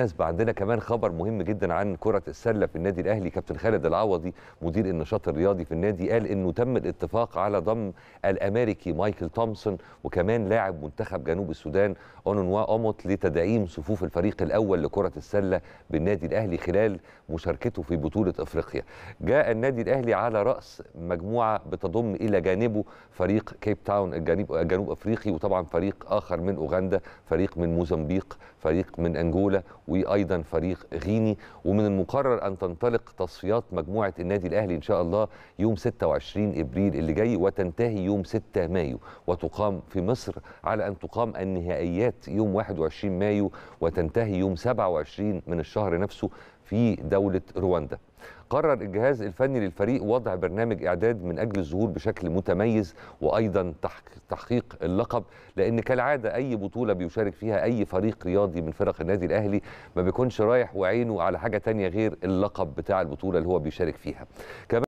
بالمناسبه عندنا كمان خبر مهم جدا عن كره السله في النادي الاهلي كابتن خالد العوضي مدير النشاط الرياضي في النادي قال انه تم الاتفاق على ضم الامريكي مايكل تومسون وكمان لاعب منتخب جنوب السودان اونونوا اوموت لتدعيم صفوف الفريق الاول لكره السله بالنادي الاهلي خلال مشاركته في بطوله افريقيا جاء النادي الاهلي على راس مجموعه بتضم الى جانبه فريق كيب تاون الجنوب الجنوب افريقي وطبعا فريق اخر من اوغندا فريق من موزمبيق فريق من انجولا وايضا فريق غيني ومن المقرر ان تنطلق تصفيات مجموعه النادي الاهلي ان شاء الله يوم 26 ابريل اللي جاي وتنتهي يوم 6 مايو وتقام في مصر على ان تقام النهائيات يوم 21 مايو وتنتهي يوم 27 من الشهر نفسه في دولة رواندا قرر الجهاز الفني للفريق وضع برنامج إعداد من أجل الظهور بشكل متميز وأيضا تحقيق اللقب لأن كالعادة أي بطولة بيشارك فيها أي فريق رياضي من فرق النادي الأهلي ما بيكونش رايح وعينه على حاجة تانية غير اللقب بتاع البطولة اللي هو بيشارك فيها كمان